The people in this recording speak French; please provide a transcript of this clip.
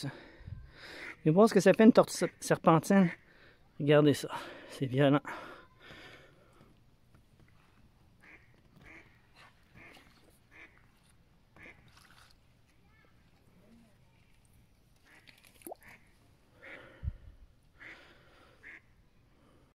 ça. Mais ce que ça fait une tortue serpentine. Regardez ça. C'est violent.